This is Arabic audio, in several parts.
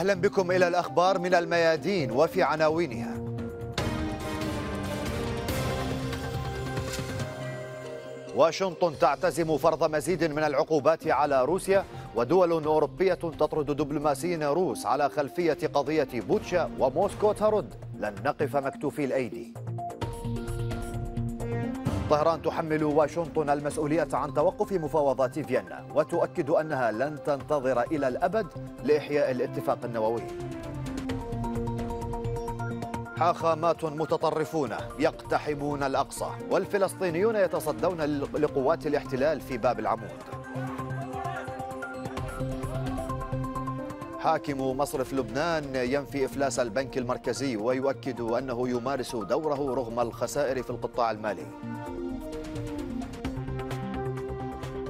أهلا بكم إلى الأخبار من الميادين وفي عناوينها واشنطن تعتزم فرض مزيد من العقوبات على روسيا ودول أوروبية تطرد دبلوماسيين روس على خلفية قضية بوتشا وموسكو ترد لن نقف مكتوفي الأيدي طهران تحمل واشنطن المسؤولية عن توقف مفاوضات فيينا وتؤكد أنها لن تنتظر إلى الأبد لإحياء الاتفاق النووي حاخامات متطرفون يقتحمون الأقصى والفلسطينيون يتصدون لقوات الاحتلال في باب العمود حاكم مصرف لبنان ينفي إفلاس البنك المركزي ويؤكد أنه يمارس دوره رغم الخسائر في القطاع المالي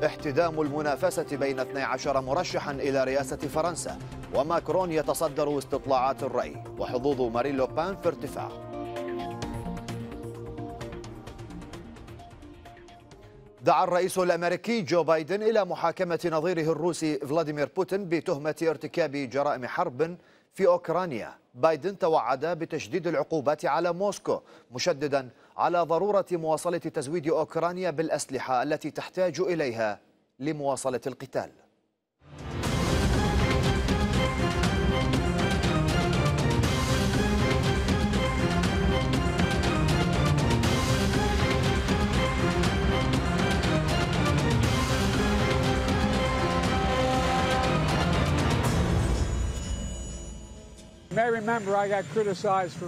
احتدام المنافسة بين 12 مرشحا إلى رئاسة فرنسا وماكرون يتصدر استطلاعات الرأي وحظوظ مارين لوبان في ارتفاع دعا الرئيس الامريكي جو بايدن الى محاكمه نظيره الروسي فلاديمير بوتين بتهمه ارتكاب جرائم حرب في اوكرانيا. بايدن توعد بتشديد العقوبات على موسكو مشددا على ضرورة مواصلة تزويد أوكرانيا بالأسلحة التي تحتاج إليها لمواصلة القتال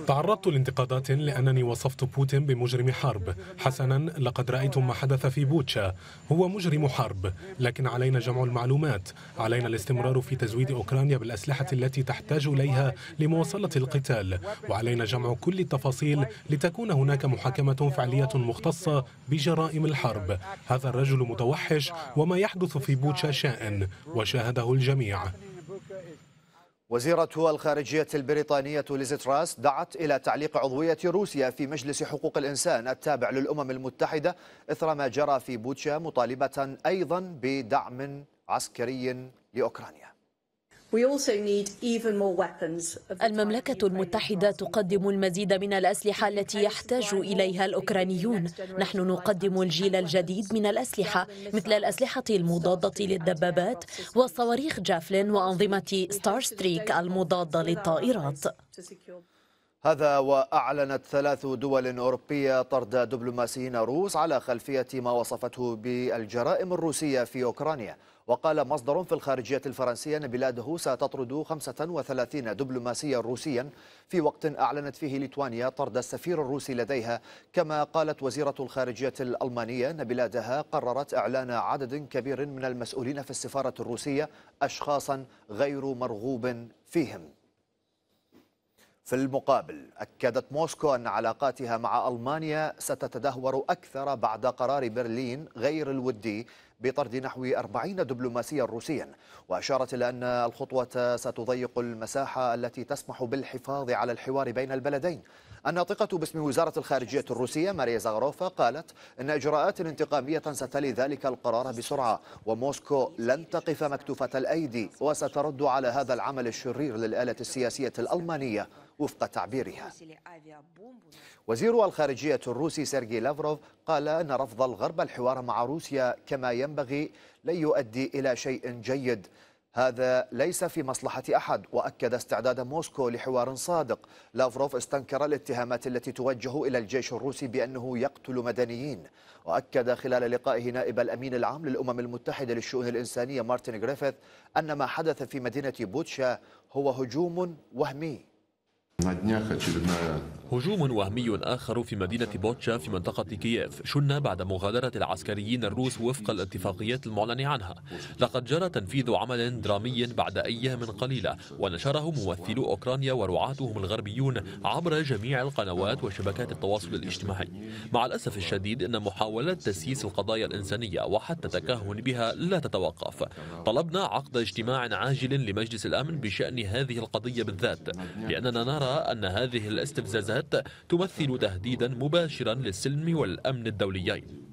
تعرضت لانتقادات لأنني وصفت بوتين بمجرم حرب حسنا لقد رأيتم ما حدث في بوتشا هو مجرم حرب لكن علينا جمع المعلومات علينا الاستمرار في تزويد أوكرانيا بالأسلحة التي تحتاج إليها لمواصلة القتال وعلينا جمع كل التفاصيل لتكون هناك محاكمة فعلية مختصة بجرائم الحرب هذا الرجل متوحش وما يحدث في بوتشا شائن وشاهده الجميع وزيرة الخارجية البريطانية ليز تراس دعت إلى تعليق عضوية روسيا في مجلس حقوق الإنسان التابع للأمم المتحدة إثر ما جرى في بوتشا مطالبة أيضا بدعم عسكري لأوكرانيا المملكة المتحدة تقدم المزيد من الأسلحة التي يحتاج إليها الأوكرانيون نحن نقدم الجيل الجديد من الأسلحة مثل الأسلحة المضادة للدبابات وصواريخ جافلين وأنظمة ستار ستريك المضادة للطائرات هذا وأعلنت ثلاث دول أوروبية طرد دبلوماسيين روس على خلفية ما وصفته بالجرائم الروسية في أوكرانيا وقال مصدر في الخارجية الفرنسية أن بلاده ستطرد 35 دبلوماسيا روسيا في وقت أعلنت فيه ليتوانيا طرد السفير الروسي لديها كما قالت وزيرة الخارجية الألمانية أن بلادها قررت إعلان عدد كبير من المسؤولين في السفارة الروسية أشخاصا غير مرغوب فيهم في المقابل أكدت موسكو أن علاقاتها مع ألمانيا ستتدهور أكثر بعد قرار برلين غير الودي بطرد نحو 40 دبلوماسيا روسيا وأشارت إلى أن الخطوة ستضيق المساحة التي تسمح بالحفاظ على الحوار بين البلدين الناطقة باسم وزارة الخارجية الروسية ماريا زغروفا قالت أن إجراءات انتقامية ستلي ذلك القرار بسرعة وموسكو لن تقف مكتوفة الأيدي وسترد على هذا العمل الشرير للآلة السياسية الألمانية وفق تعبيرها وزير الخارجية الروسي سيرجي لافروف قال أن رفض الغرب الحوار مع روسيا كما ينبغي لن يؤدي إلى شيء جيد هذا ليس في مصلحة أحد وأكد استعداد موسكو لحوار صادق لافروف استنكر الاتهامات التي توجه إلى الجيش الروسي بأنه يقتل مدنيين وأكد خلال لقائه نائب الأمين العام للأمم المتحدة للشؤون الإنسانية مارتن غريفيث أن ما حدث في مدينة بوتشا هو هجوم وهمي هجوم وهمي آخر في مدينة بوتشا في منطقة كييف شن بعد مغادرة العسكريين الروس وفق الاتفاقيات المعلن عنها لقد جرى تنفيذ عمل درامي بعد أيام قليلة ونشره ممثلو أوكرانيا ورعاتهم الغربيون عبر جميع القنوات وشبكات التواصل الاجتماعي مع الأسف الشديد أن محاولات تسييس القضايا الإنسانية وحتى التكهن بها لا تتوقف طلبنا عقد اجتماع عاجل لمجلس الأمن بشأن هذه القضية بالذات لأننا نرى أن هذه الاستفزازات تمثل تهديدا مباشرا للسلم والأمن الدوليين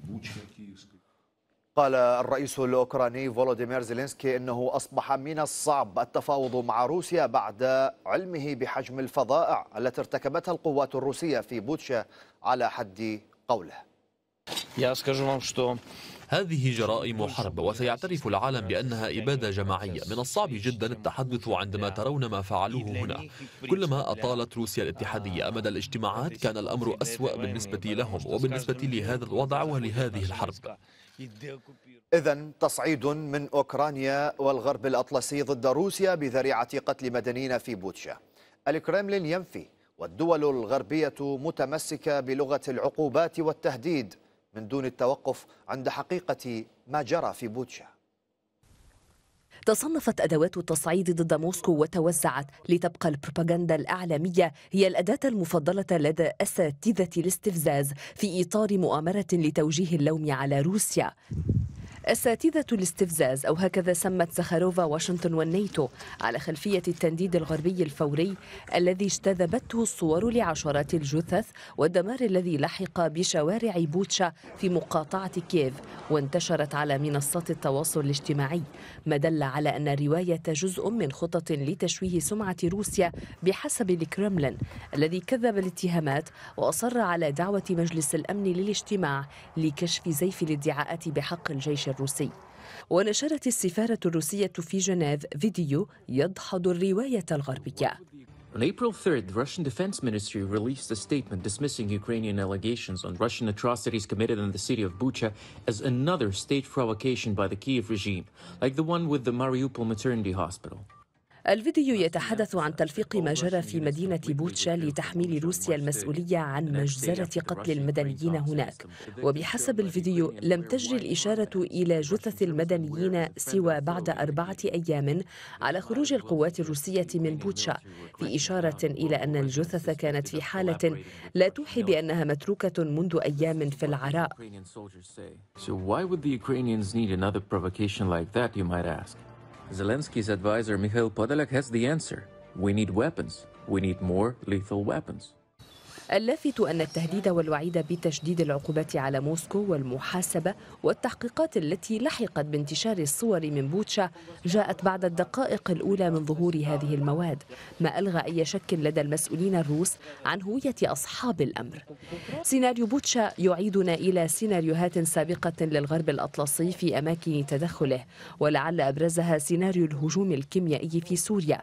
قال الرئيس الأوكراني فولوديمير زيلينسكي أنه أصبح من الصعب التفاوض مع روسيا بعد علمه بحجم الفظائع التي ارتكبتها القوات الروسية في بوتشا على حد قوله هذه جرائم حرب وسيعترف العالم بأنها إبادة جماعية من الصعب جدا التحدث عندما ترون ما فعلوه هنا كلما أطالت روسيا الاتحادية أمد الاجتماعات كان الأمر أسوأ بالنسبة لهم وبالنسبة لهذا الوضع ولهذه الحرب إذا تصعيد من أوكرانيا والغرب الأطلسي ضد روسيا بذريعة قتل مدنيين في بوتشا الكرملين ينفي والدول الغربية متمسكة بلغة العقوبات والتهديد من دون التوقف عند حقيقة ما جرى في بوتشا تصنفت أدوات التصعيد ضد موسكو وتوزعت لتبقى البروباغندا الإعلامية هي الأداة المفضلة لدى أساتذة الاستفزاز في إطار مؤامرة لتوجيه اللوم على روسيا أساتذة الاستفزاز أو هكذا سمت زخاروفا واشنطن والنيتو على خلفية التنديد الغربي الفوري الذي اجتذبته الصور لعشرات الجثث والدمار الذي لحق بشوارع بوتشا في مقاطعة كييف وانتشرت على منصات التواصل الاجتماعي ما دل على أن الرواية جزء من خطط لتشويه سمعة روسيا بحسب الكرملين الذي كذب الاتهامات وأصر على دعوة مجلس الأمن للاجتماع لكشف زيف الادعاءات بحق الجيش الروسي الروسي ونشرت السفارة الروسية في جنيف فيديو يدحض الرواية الغربية On April 3rd, the Russian Defense Ministry released a statement dismissing Ukrainian allegations on Russian atrocities committed in the city of Bucha as another state provocation by the Kiev regime, like the one with the Mariupol maternity hospital. الفيديو يتحدث عن تلفيق ما جرى في مدينة بوتشا لتحميل روسيا المسؤولية عن مجزرة قتل المدنيين هناك وبحسب الفيديو لم تجري الإشارة إلى جثث المدنيين سوى بعد أربعة أيام على خروج القوات الروسية من بوتشا في إشارة إلى أن الجثث كانت في حالة لا توحي بأنها متروكة منذ أيام في العراء So why would the Ukrainians need another provocation like that, you might ask? Zelensky's advisor Mikhail Podolak has the answer. We need weapons. We need more lethal weapons. اللافت أن التهديد والوعيد بتشديد العقوبات على موسكو والمحاسبة والتحقيقات التي لحقت بانتشار الصور من بوتشا جاءت بعد الدقائق الأولى من ظهور هذه المواد ما ألغى أي شك لدى المسؤولين الروس عن هوية أصحاب الأمر سيناريو بوتشا يعيدنا إلى سيناريوهات سابقة للغرب الأطلسي في أماكن تدخله ولعل أبرزها سيناريو الهجوم الكيميائي في سوريا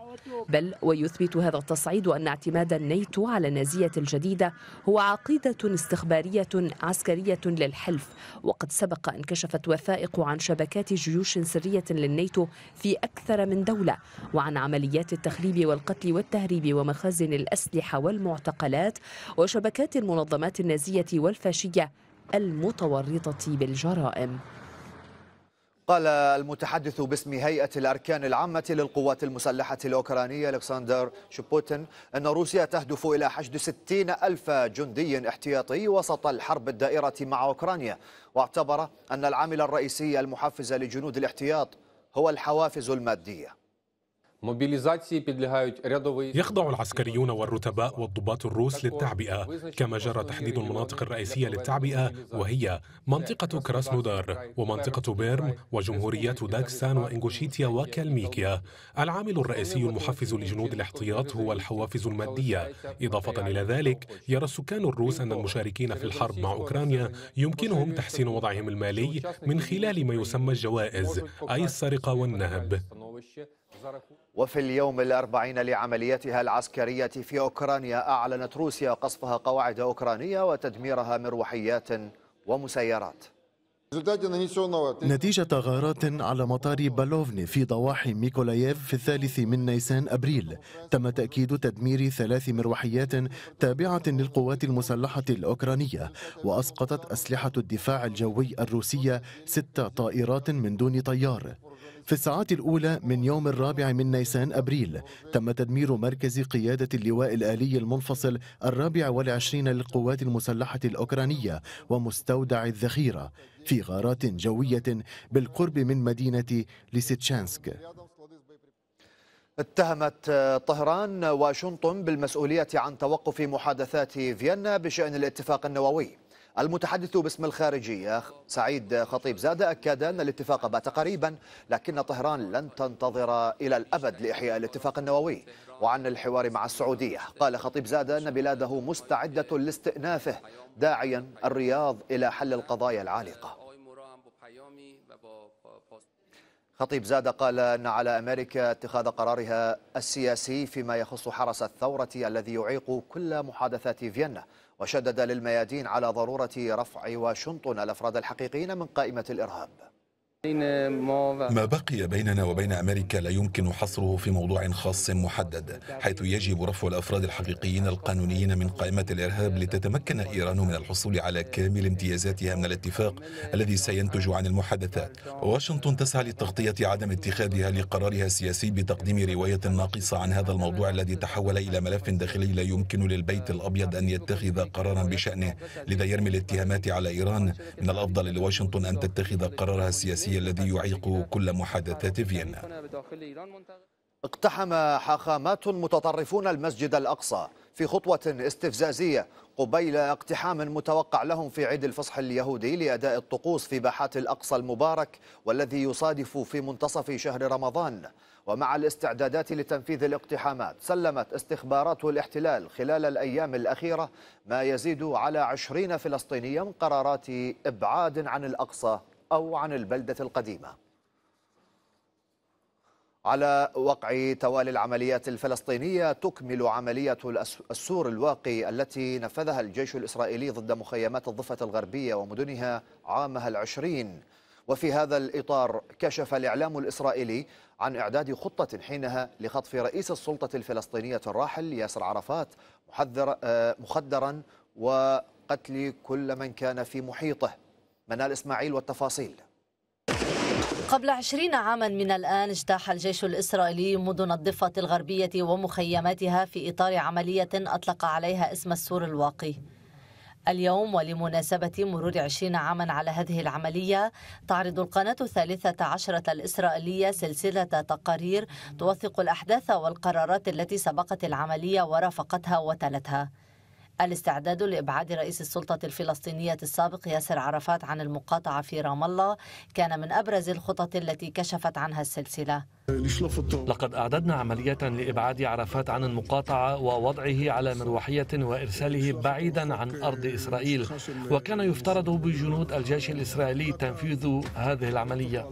بل ويثبت هذا التصعيد أن اعتماد الناتو على النازية الجديدة العقيدة هو عقيدة استخبارية عسكرية للحلف وقد سبق أن كشفت وثائق عن شبكات جيوش سرية للناتو في أكثر من دولة وعن عمليات التخريب والقتل والتهريب ومخازن الأسلحة والمعتقلات وشبكات المنظمات النازية والفاشية المتورطة بالجرائم قال المتحدث باسم هيئة الأركان العامة للقوات المسلحة الأوكرانية ألكسندر شبوتين أن روسيا تهدف إلى حشد 60 ألف جندي احتياطي وسط الحرب الدائرة مع أوكرانيا واعتبر أن العامل الرئيسي المحفز لجنود الاحتياط هو الحوافز المادية يخضع العسكريون والرتباء والضباط الروس للتعبئة كما جرى تحديد المناطق الرئيسية للتعبئة وهي منطقة كراسنودار ومنطقة بيرم وجمهوريات داكستان وإنغوشيتيا وكالميكيا العامل الرئيسي المحفز لجنود الاحتياط هو الحوافز المادية إضافة إلى ذلك يرى السكان الروس أن المشاركين في الحرب مع أوكرانيا يمكنهم تحسين وضعهم المالي من خلال ما يسمى الجوائز أي السرقة والنهب وفي اليوم الأربعين لعمليتها العسكرية في أوكرانيا أعلنت روسيا قصفها قواعد أوكرانية وتدميرها مروحيات ومسيرات نتيجة غارات على مطار بالوفني في ضواحي ميكولايف في الثالث من نيسان أبريل تم تأكيد تدمير ثلاث مروحيات تابعة للقوات المسلحة الأوكرانية وأسقطت أسلحة الدفاع الجوي الروسية ست طائرات من دون طيار في الساعات الأولى من يوم الرابع من نيسان أبريل تم تدمير مركز قيادة اللواء الآلي المنفصل الرابع والعشرين للقوات المسلحة الأوكرانية ومستودع الذخيرة في غارات جوية بالقرب من مدينة ليسيتشانسك اتهمت طهران واشنطن بالمسؤولية عن توقف محادثات فيينا بشأن الاتفاق النووي المتحدث باسم الخارجية سعيد خطيب زاد أكد أن الاتفاق بات قريبا لكن طهران لن تنتظر إلى الأبد لإحياء الاتفاق النووي وعن الحوار مع السعودية قال خطيب زاد أن بلاده مستعدة لاستئنافه داعيا الرياض إلى حل القضايا العالقة خطيب زاد قال أن على أمريكا اتخاذ قرارها السياسي فيما يخص حرس الثورة الذي يعيق كل محادثات فيينا وشدد للميادين على ضرورة رفع واشنطن الأفراد الحقيقيين من قائمة الإرهاب ما بقي بيننا وبين أمريكا لا يمكن حصره في موضوع خاص محدد حيث يجب رفع الأفراد الحقيقيين القانونيين من قائمة الإرهاب لتتمكن إيران من الحصول على كامل امتيازاتها من الاتفاق الذي سينتج عن المحادثات واشنطن تسعى لتغطية عدم اتخاذها لقرارها السياسي بتقديم رواية ناقصة عن هذا الموضوع الذي تحول إلى ملف داخلي لا يمكن للبيت الأبيض أن يتخذ قرارا بشأنه لذا يرمي الاتهامات على إيران من الأفضل لواشنطن أن تتخذ قرارها السياسي الذي يعيق كل محادثات فيينا اقتحم حاخامات متطرفون المسجد الأقصى في خطوة استفزازية قبيل اقتحام متوقع لهم في عيد الفصح اليهودي لأداء الطقوس في باحات الأقصى المبارك والذي يصادف في منتصف شهر رمضان ومع الاستعدادات لتنفيذ الاقتحامات سلمت استخبارات الاحتلال خلال الأيام الأخيرة ما يزيد على عشرين فلسطينيا قرارات إبعاد عن الأقصى أو عن البلدة القديمة على وقع توالي العمليات الفلسطينية تكمل عملية السور الواقي التي نفذها الجيش الإسرائيلي ضد مخيمات الضفة الغربية ومدنها عامها العشرين وفي هذا الإطار كشف الإعلام الإسرائيلي عن إعداد خطة حينها لخطف رئيس السلطة الفلسطينية الراحل ياسر عرفات محذر آه، مخدرا وقتل كل من كان في محيطه منال إسماعيل والتفاصيل قبل عشرين عاما من الآن اجتاح الجيش الإسرائيلي مدن الضفة الغربية ومخيماتها في إطار عملية أطلق عليها اسم السور الواقي اليوم ولمناسبة مرور عشرين عاما على هذه العملية تعرض القناة الثالثة عشرة الإسرائيلية سلسلة تقارير توثق الأحداث والقرارات التي سبقت العملية ورافقتها وتلتها الاستعداد لإبعاد رئيس السلطة الفلسطينية السابق ياسر عرفات عن المقاطعة في رام الله كان من أبرز الخطط التي كشفت عنها السلسلة لقد أعددنا عملية لإبعاد عرفات عن المقاطعة ووضعه على مروحية وإرساله بعيدا عن أرض إسرائيل وكان يفترض بجنود الجيش الإسرائيلي تنفيذ هذه العملية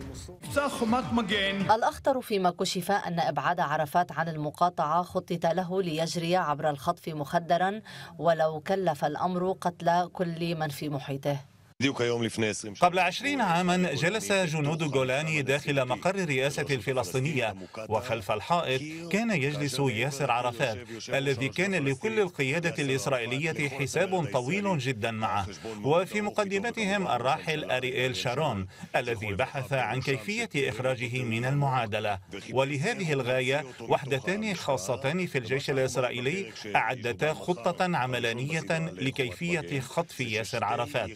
الأخطر فيما كشف أن إبعاد عرفات عن المقاطعة خطط له ليجري عبر الخطف مخدرا و ولو كلف الأمر قتل كل من في محيطه 20 قبل عشرين عاما جلس جنود جولاني داخل مقر الرئاسة الفلسطينية وخلف الحائط كان يجلس ياسر عرفات الذي كان لكل القيادة الإسرائيلية حساب طويل جدا معه وفي مقدمتهم الراحل أريئيل شارون الذي بحث عن كيفية إخراجه من المعادلة ولهذه الغاية وحدتان خاصتان في الجيش الإسرائيلي أعدتا خطة عملانية لكيفية خطف ياسر عرفات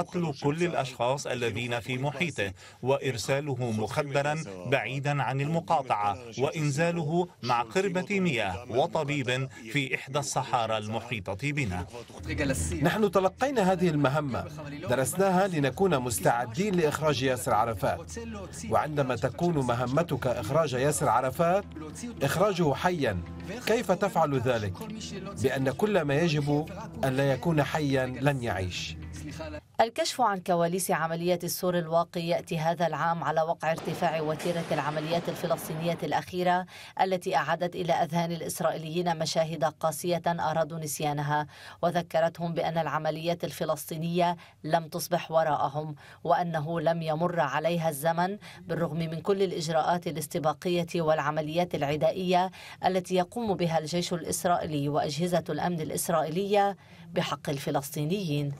قتل كل الأشخاص الذين في محيطه وإرساله مخدرا بعيدا عن المقاطعة وإنزاله مع قربة مياه وطبيب في إحدى الصحارى المحيطة بنا نحن تلقينا هذه المهمة درسناها لنكون مستعدين لإخراج ياسر عرفات وعندما تكون مهمتك إخراج ياسر عرفات إخراجه حيا كيف تفعل ذلك؟ بأن كل ما يجب أن لا يكون حيا لن يعيش الكشف عن كواليس عمليات السور الواقي يأتي هذا العام على وقع ارتفاع وتيرة العمليات الفلسطينية الأخيرة التي أعادت إلى أذهان الإسرائيليين مشاهد قاسية أرادوا نسيانها وذكرتهم بأن العمليات الفلسطينية لم تصبح وراءهم وأنه لم يمر عليها الزمن بالرغم من كل الإجراءات الاستباقية والعمليات العدائية التي يقوم بها الجيش الإسرائيلي وأجهزة الأمن الإسرائيلية بحق الفلسطينيين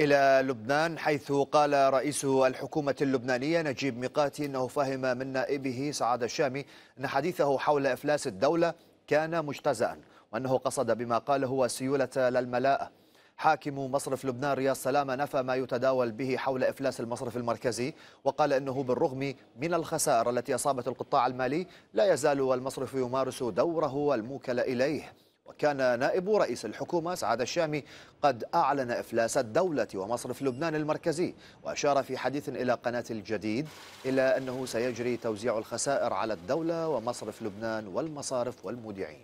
إلى لبنان حيث قال رئيس الحكومة اللبنانية نجيب ميقاتي أنه فهم من نائبه سعاد الشامي أن حديثه حول إفلاس الدولة كان مجتزأ وأنه قصد بما قال هو سيولة للملاءة حاكم مصرف لبنان رياض سلامة نفى ما يتداول به حول إفلاس المصرف المركزي وقال أنه بالرغم من الخسائر التي أصابت القطاع المالي لا يزال المصرف يمارس دوره الموكل إليه وكان نائب رئيس الحكومة سعد الشامي قد أعلن إفلاس الدولة ومصرف لبنان المركزي وأشار في حديث إلى قناة الجديد إلى أنه سيجري توزيع الخسائر على الدولة ومصرف لبنان والمصارف والمودعين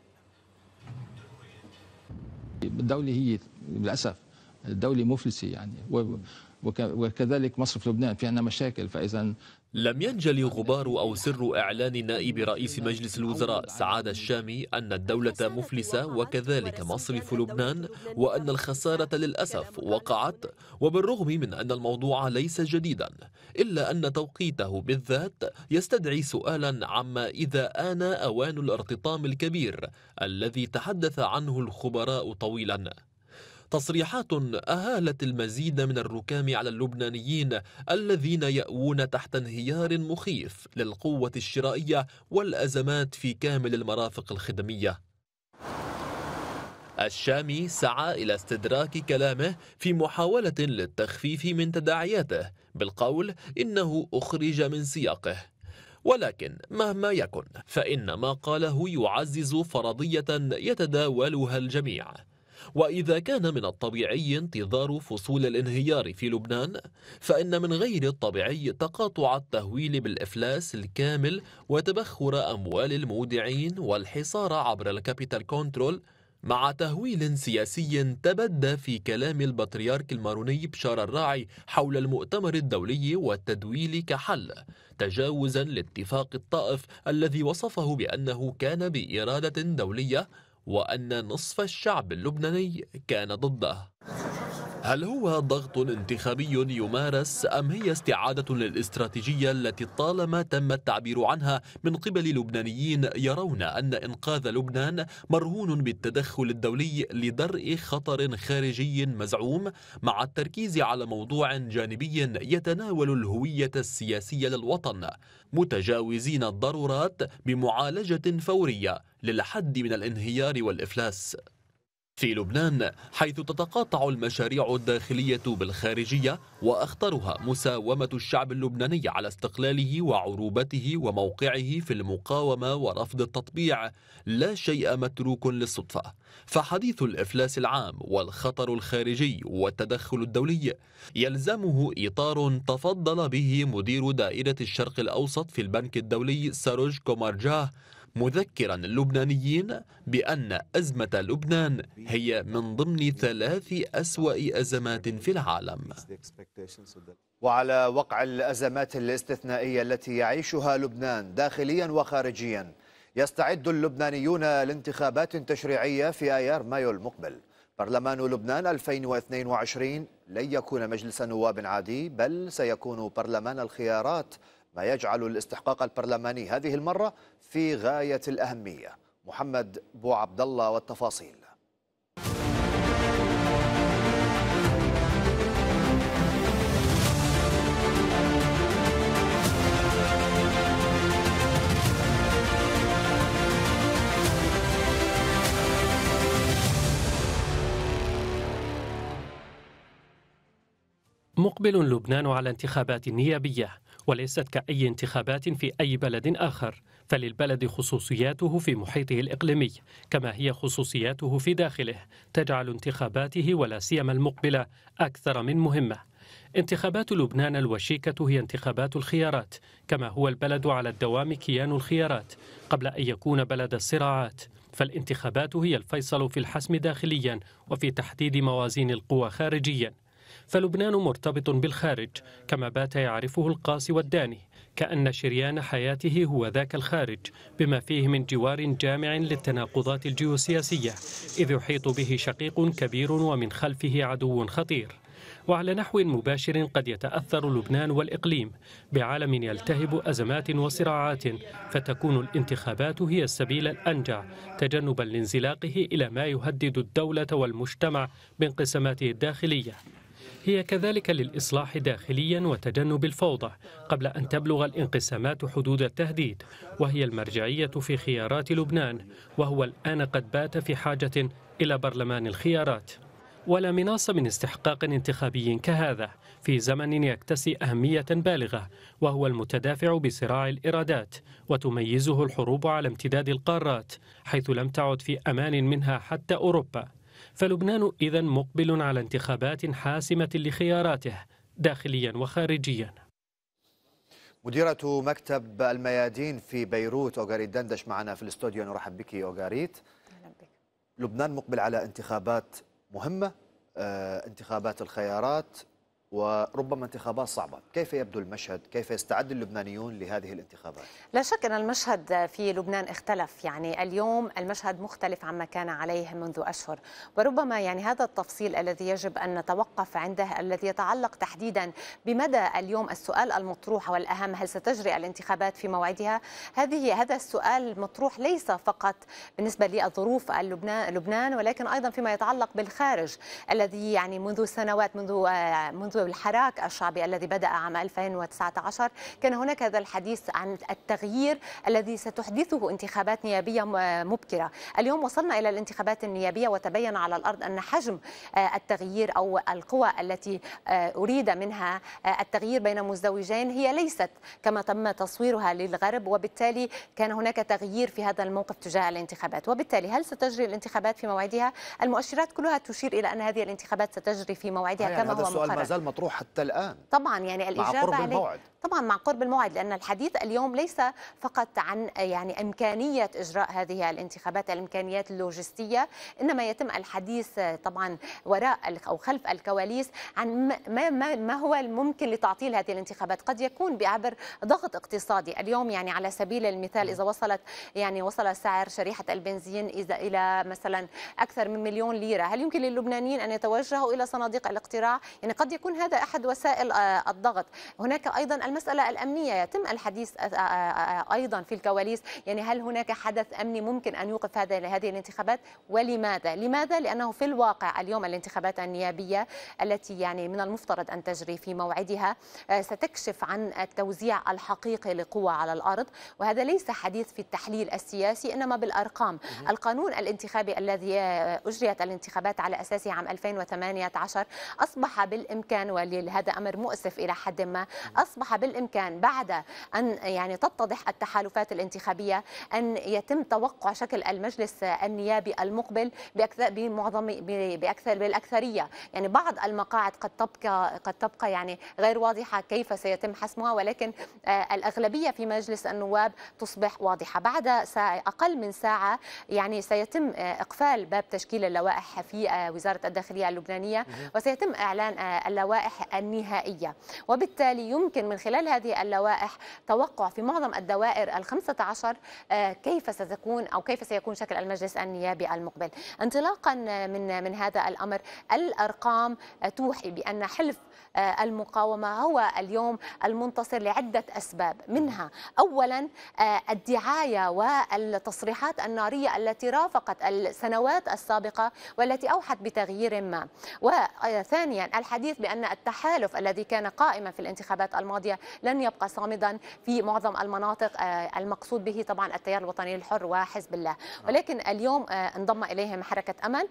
الدولة هي للأسف الدولة مفلسة يعني وكذلك مصرف لبنان في عندنا مشاكل فإذا لم ينجلي غبار أو سر إعلان نائب رئيس مجلس الوزراء سعادة الشامي أن الدولة مفلسة وكذلك مصرف لبنان وأن الخسارة للأسف وقعت وبالرغم من أن الموضوع ليس جديدا إلا أن توقيته بالذات يستدعي سؤالا عما إذا آن أوان الارتطام الكبير الذي تحدث عنه الخبراء طويلا تصريحات أهالت المزيد من الركام على اللبنانيين الذين يأوون تحت انهيار مخيف للقوة الشرائية والأزمات في كامل المرافق الخدمية الشامي سعى إلى استدراك كلامه في محاولة للتخفيف من تداعياته بالقول إنه أخرج من سياقه ولكن مهما يكن فإن ما قاله يعزز فرضية يتداولها الجميع وإذا كان من الطبيعي انتظار فصول الانهيار في لبنان فإن من غير الطبيعي تقاطع التهويل بالإفلاس الكامل وتبخر أموال المودعين والحصار عبر الكابيتال كونترول مع تهويل سياسي تبدى في كلام البطريرك الماروني بشار الراعي حول المؤتمر الدولي والتدويل كحل تجاوزا لاتفاق الطائف الذي وصفه بأنه كان بإرادة دولية وأن نصف الشعب اللبناني كان ضده هل هو ضغط انتخابي يمارس أم هي استعادة للاستراتيجية التي طالما تم التعبير عنها من قبل لبنانيين يرون أن إنقاذ لبنان مرهون بالتدخل الدولي لدرء خطر خارجي مزعوم مع التركيز على موضوع جانبي يتناول الهوية السياسية للوطن متجاوزين الضرورات بمعالجة فورية للحد من الانهيار والإفلاس في لبنان حيث تتقاطع المشاريع الداخلية بالخارجية وأخطرها مساومة الشعب اللبناني على استقلاله وعروبته وموقعه في المقاومة ورفض التطبيع لا شيء متروك للصدفة فحديث الإفلاس العام والخطر الخارجي والتدخل الدولي يلزمه إطار تفضل به مدير دائرة الشرق الأوسط في البنك الدولي ساروج كومارجاه مذكرا اللبنانيين بأن أزمة لبنان هي من ضمن ثلاث أسوأ أزمات في العالم وعلى وقع الأزمات الاستثنائية التي يعيشها لبنان داخليا وخارجيا يستعد اللبنانيون لانتخابات تشريعية في آيار مايو المقبل برلمان لبنان 2022 لن يكون مجلس نواب عادي بل سيكون برلمان الخيارات ما يجعل الاستحقاق البرلماني هذه المرة في غاية الأهمية محمد بو عبد الله والتفاصيل مقبل لبنان على انتخابات نيابية وليست كأي انتخابات في أي بلد آخر فللبلد خصوصياته في محيطه الإقليمي كما هي خصوصياته في داخله تجعل انتخاباته ولا سيما المقبلة أكثر من مهمة انتخابات لبنان الوشيكة هي انتخابات الخيارات كما هو البلد على الدوام كيان الخيارات قبل أن يكون بلد الصراعات فالانتخابات هي الفيصل في الحسم داخليا وفي تحديد موازين القوى خارجيا فلبنان مرتبط بالخارج كما بات يعرفه القاسي والداني كأن شريان حياته هو ذاك الخارج بما فيه من جوار جامع للتناقضات الجيوسياسية إذ يحيط به شقيق كبير ومن خلفه عدو خطير وعلى نحو مباشر قد يتأثر لبنان والإقليم بعالم يلتهب أزمات وصراعات فتكون الانتخابات هي السبيل الأنجع تجنبا لانزلاقه إلى ما يهدد الدولة والمجتمع بانقساماته الداخلية هي كذلك للإصلاح داخليا وتجنب الفوضى قبل أن تبلغ الانقسامات حدود التهديد وهي المرجعية في خيارات لبنان وهو الآن قد بات في حاجة إلى برلمان الخيارات ولا مناص من استحقاق انتخابي كهذا في زمن يكتسي أهمية بالغة وهو المتدافع بصراع الإرادات وتميزه الحروب على امتداد القارات حيث لم تعد في أمان منها حتى أوروبا فلبنان إذا مقبل على انتخابات حاسمة لخياراته داخليا وخارجيا مديرة مكتب الميادين في بيروت أوغاريت دندش معنا في الاستوديو نرحب بك أوغاريت لبنان مقبل على انتخابات مهمة آه، انتخابات الخيارات وربما انتخابات صعبة كيف يبدو المشهد كيف يستعد اللبنانيون لهذه الانتخابات لا شك أن المشهد في لبنان اختلف يعني اليوم المشهد مختلف عما كان عليه منذ أشهر وربما يعني هذا التفصيل الذي يجب أن نتوقف عنده الذي يتعلق تحديدا بمدى اليوم السؤال المطروح والأهم هل ستجري الانتخابات في موعدها هذه هذا السؤال المطروح ليس فقط بالنسبة للظروف لبنان ولكن أيضا فيما يتعلق بالخارج الذي يعني منذ سنوات منذ آه، منذ الحراك الشعبي الذي بدأ عام 2019 كان هناك هذا الحديث عن التغيير الذي ستحدثه انتخابات نيابية مبكرة اليوم وصلنا إلى الانتخابات النيابية وتبين على الأرض أن حجم آه، التغيير أو القوى التي آه، أريد منها آه، التغيير بين مزدوجين هي ليست كما تم تصويرها للغرب وبالتالي كان هناك تغيير في هذا الموقف تجاه الانتخابات وبالتالي هل ستجري الانتخابات في موعدها المؤشرات كلها تشير إلى أن هذه الانتخابات ستجري في موعدها يعني كما هذا هو السؤال ما زال المطروح حتى الآن طبعا يعني الإجابة مع قرب الموعد طبعا مع قرب الموعد لأن الحديث اليوم ليس فقط عن يعني إمكانية إجراء هذه الانتخابات الإمكانيات اللوجستية إنما يتم الحديث طبعا وراء أو خلف الكواليس عن ما, ما, ما هو الممكن لتعطيل هذه الانتخابات قد يكون بعبر ضغط اقتصادي اليوم يعني على سبيل المثال إذا وصلت يعني وصل سعر شريحة البنزين إذا إلى مثلا أكثر من مليون ليرة هل يمكن للبنانيين أن يتوجهوا إلى صناديق الاقتراع يعني قد يكون هذا أحد وسائل آه، الضغط هناك أيضا المسألة الأمنية يتم الحديث آه، آه، أيضا في الكواليس يعني هل هناك حدث أمني ممكن أن يوقف هذا هذه الانتخابات ولماذا لماذا لأنه في الواقع اليوم الانتخابات النيابية التي يعني من المفترض أن تجري في موعدها ستكشف عن التوزيع الحقيقي لقوى على الأرض وهذا ليس حديث في التحليل السياسي إنما بالأرقام القانون الانتخابي الذي أجريت الانتخابات على أساسه عام 2018 أصبح بالإمكان جدا وهذا امر مؤسف الى حد ما اصبح بالامكان بعد ان يعني تتضح التحالفات الانتخابيه ان يتم توقع شكل المجلس النيابي المقبل باكثر بمعظم باكثر بالاكثريه يعني بعض المقاعد قد تبقى قد تبقى يعني غير واضحه كيف سيتم حسمها ولكن آه، الاغلبيه في مجلس النواب تصبح واضحه بعد ساعة اقل من ساعه يعني سيتم آه، اقفال باب تشكيل اللوائح في آه، وزاره الداخليه اللبنانيه وسيتم اعلان اللوائح اللوائح النهائية وبالتالي يمكن من خلال هذه اللوائح توقع في معظم الدوائر الخمسة عشر آه، كيف ستكون أو كيف سيكون شكل المجلس النيابي المقبل انطلاقا من من هذا الأمر الأرقام آه، توحي بأن حلف آه، المقاومة هو اليوم المنتصر لعدة أسباب منها أولا آه، الدعاية والتصريحات النارية التي رافقت السنوات السابقة والتي أوحت بتغيير ما وثانيا الحديث بأن التحالف الذي كان قائما في الانتخابات الماضية لن يبقى صامدا في معظم المناطق آه، المقصود به طبعا التيار الوطني الحر وحزب الله نعم. ولكن اليوم انضم إليهم حركة أمل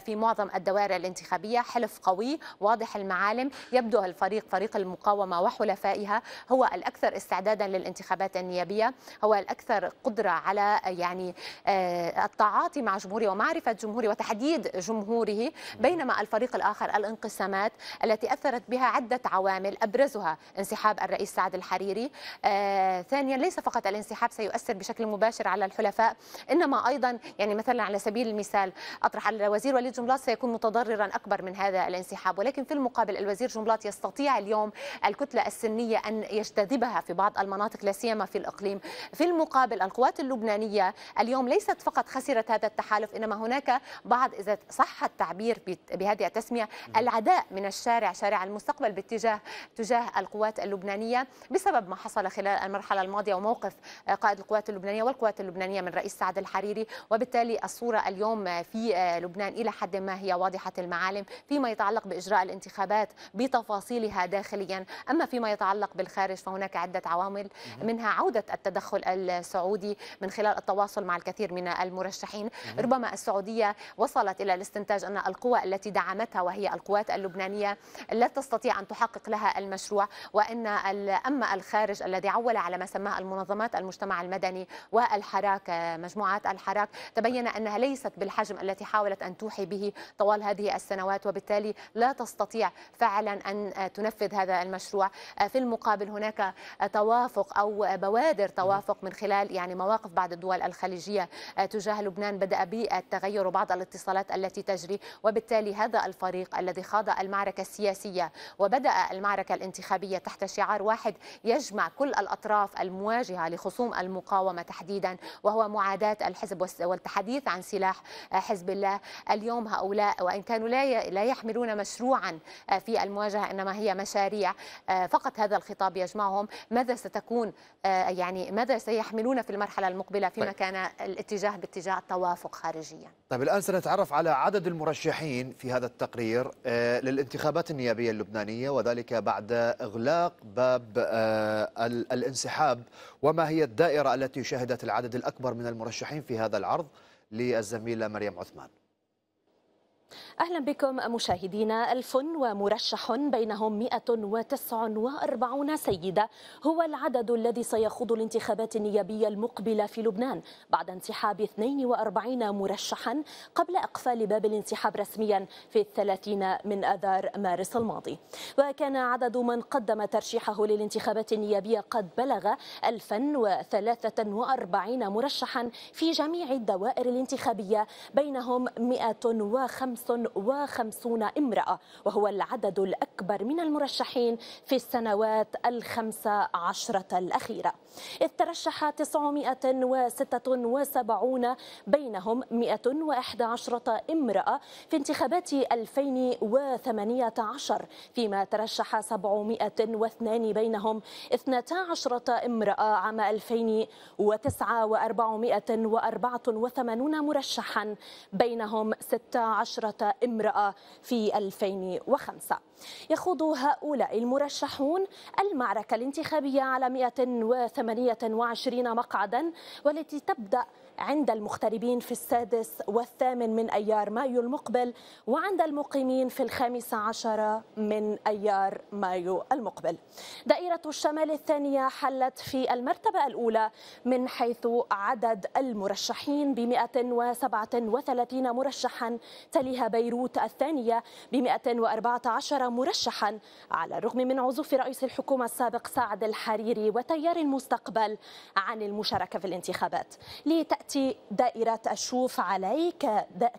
في معظم الدوائر الانتخابية حلف قوي واضح المعالم يبدو يبدو الفريق فريق المقاومة وحلفائها هو الأكثر استعدادا للانتخابات النيابية هو الأكثر قدرة على يعني آه، التعاطي مع جمهوره ومعرفة جمهوره وتحديد جمهوره بينما الفريق الآخر الانقسامات التي أثرت بها عدة عوامل أبرزها انسحاب الرئيس سعد الحريري آه، ثانيا ليس فقط الانسحاب سيؤثر بشكل مباشر على الحلفاء إنما أيضا يعني مثلا على سبيل المثال أطرح الوزير وليد جملاط سيكون متضررا أكبر من هذا الانسحاب ولكن في المقابل الوزير جملاط البطولات يستطيع اليوم الكتلة السنية أن يجتذبها في بعض المناطق لا سيما في الإقليم في المقابل القوات اللبنانية اليوم ليست فقط خسرت هذا التحالف إنما هناك بعض إذا صح التعبير بهذه التسمية العداء من الشارع شارع المستقبل باتجاه تجاه القوات اللبنانية بسبب ما حصل خلال المرحلة الماضية وموقف آه، قائد القوات اللبنانية والقوات اللبنانية من رئيس سعد الحريري وبالتالي الصورة اليوم في آه، لبنان إلى حد ما هي واضحة المعالم فيما يتعلق بإجراء الانتخابات بتفاصيل تفاصيلها داخليا أما فيما يتعلق بالخارج فهناك عدة عوامل منها عودة التدخل السعودي من خلال التواصل مع الكثير من المرشحين ربما السعودية وصلت إلى الاستنتاج أن القوى التي دعمتها وهي القوات اللبنانية لا تستطيع أن تحقق لها المشروع وأن أما الخارج الذي عول على ما سماه المنظمات المجتمع المدني والحراك مجموعات الحراك تبين أنها ليست بالحجم التي حاولت أن توحي به طوال هذه السنوات وبالتالي لا تستطيع فعلا أن أن تنفذ هذا المشروع آه، في المقابل هناك توافق أو بوادر توافق من خلال يعني مواقف بعض الدول الخليجية آه، تجاه لبنان بدأ بالتغير وبعض الاتصالات التي تجري وبالتالي هذا الفريق الذي خاض المعركة السياسية وبدأ المعركة الانتخابية تحت شعار واحد يجمع كل الأطراف المواجهة لخصوم المقاومة تحديدا وهو معاداة الحزب والتحديث عن سلاح حزب الله اليوم هؤلاء وإن كانوا لا يحملون مشروعا آه، في المواجهة انما هي مشاريع آه، فقط هذا الخطاب يجمعهم ماذا ستكون آه، يعني ماذا سيحملون في المرحله المقبله فيما طيب. كان الاتجاه باتجاه التوافق خارجيا طيب الان سنتعرف على عدد المرشحين في هذا التقرير آه، للانتخابات النيابيه اللبنانيه وذلك بعد اغلاق باب الانسحاب وما هي الدائره التي شهدت العدد الاكبر من المرشحين في هذا العرض للزميله مريم عثمان أهلا بكم مشاهدينا ألف ومرشح بينهم 149 سيدة هو العدد الذي سيخوض الانتخابات النيابية المقبلة في لبنان بعد انسحاب 42 مرشحا قبل إقفال باب الانسحاب رسميا في الثلاثين من أذار مارس الماضي وكان عدد من قدم ترشيحه للانتخابات النيابية قد بلغ 1043 مرشحا في جميع الدوائر الانتخابية بينهم 105 250 امرأة وهو العدد الأكبر من المرشحين في السنوات الخمس عشرة الأخيرة إذ ترشح 976 بينهم 111 امرأة في انتخابات 2018 فيما ترشح 702 بينهم 12 امرأة عام 2009 و 484 مرشحا بينهم 16 امرأة في 2005 يخوض هؤلاء المرشحون المعركة الانتخابية على 128 مقعدا والتي تبدأ عند المغتربين في السادس والثامن من أيار مايو المقبل وعند المقيمين في الخامس عشر من أيار مايو المقبل دائرة الشمال الثانية حلت في المرتبة الأولى من حيث عدد المرشحين ب 137 مرشحا تليها بيروت الثانية ب 114 مرشحا على الرغم من عزوف رئيس الحكومة السابق سعد الحريري وتيار المستقبل عن المشاركة في الانتخابات لتأتي تأتي دائرة الشوف علي